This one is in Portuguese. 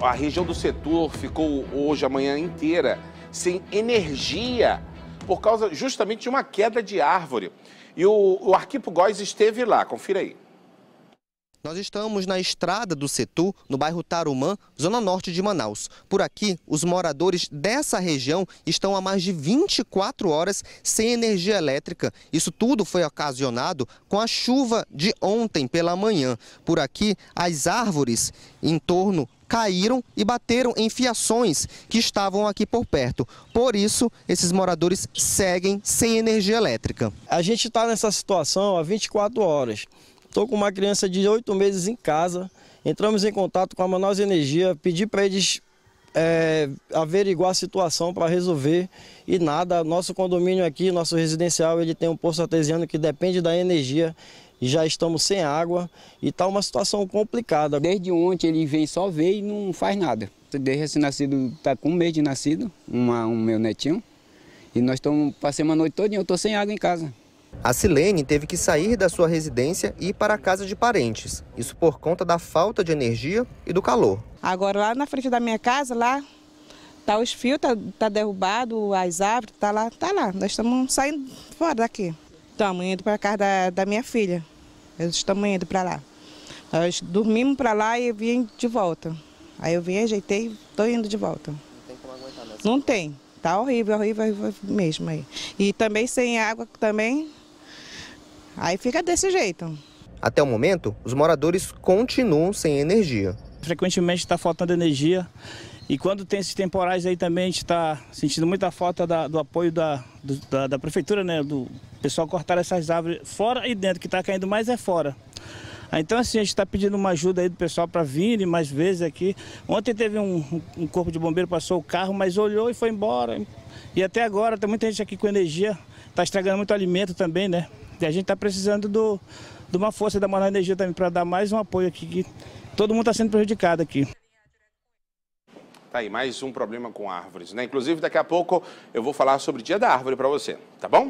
A região do setor ficou hoje, amanhã inteira, sem energia por causa justamente de uma queda de árvore. E o, o Arquipo Góes esteve lá, confira aí. Nós estamos na estrada do Setu, no bairro Tarumã, zona norte de Manaus. Por aqui, os moradores dessa região estão há mais de 24 horas sem energia elétrica. Isso tudo foi ocasionado com a chuva de ontem pela manhã. Por aqui, as árvores em torno caíram e bateram em fiações que estavam aqui por perto. Por isso, esses moradores seguem sem energia elétrica. A gente está nessa situação há 24 horas. Estou com uma criança de oito meses em casa. Entramos em contato com a Manaus Energia, pedi para eles é, averiguar a situação para resolver e nada. Nosso condomínio aqui, nosso residencial, ele tem um poço artesiano que depende da energia e já estamos sem água e está uma situação complicada. Desde ontem ele vem só ver e não faz nada. Desde esse nascido, está com um mês de nascido, uma, um meu netinho, e nós estamos passei uma noite toda e eu estou sem água em casa. A Silene teve que sair da sua residência e ir para a casa de parentes. Isso por conta da falta de energia e do calor. Agora lá na frente da minha casa, lá tá os fios, tá, tá derrubado, as árvores, tá lá, tá lá. Nós estamos saindo fora daqui. Estamos indo para a casa da, da minha filha. Nós estamos indo para lá. Nós dormimos para lá e eu vim de volta. Aí eu vim, ajeitei e estou indo de volta. Não tem como aguentar, né? Não tem. Tá horrível, horrível, horrível mesmo aí. E também sem água também Aí fica desse jeito. Até o momento, os moradores continuam sem energia. Frequentemente está faltando energia e quando tem esses temporais aí também a gente está sentindo muita falta da, do apoio da, do, da, da, prefeitura, né? Do pessoal cortar essas árvores fora e dentro, que está caindo mais é fora. Ah, então assim, a gente está pedindo uma ajuda aí do pessoal para virem mais vezes aqui. Ontem teve um, um corpo de bombeiro, passou o carro, mas olhou e foi embora. E até agora tem muita gente aqui com energia está estragando muito alimento também, né? E a gente está precisando do, de uma força da Manaus Energia também para dar mais um apoio aqui, que todo mundo está sendo prejudicado aqui. Tá aí, mais um problema com árvores, né? Inclusive, daqui a pouco eu vou falar sobre o dia da árvore para você, tá bom?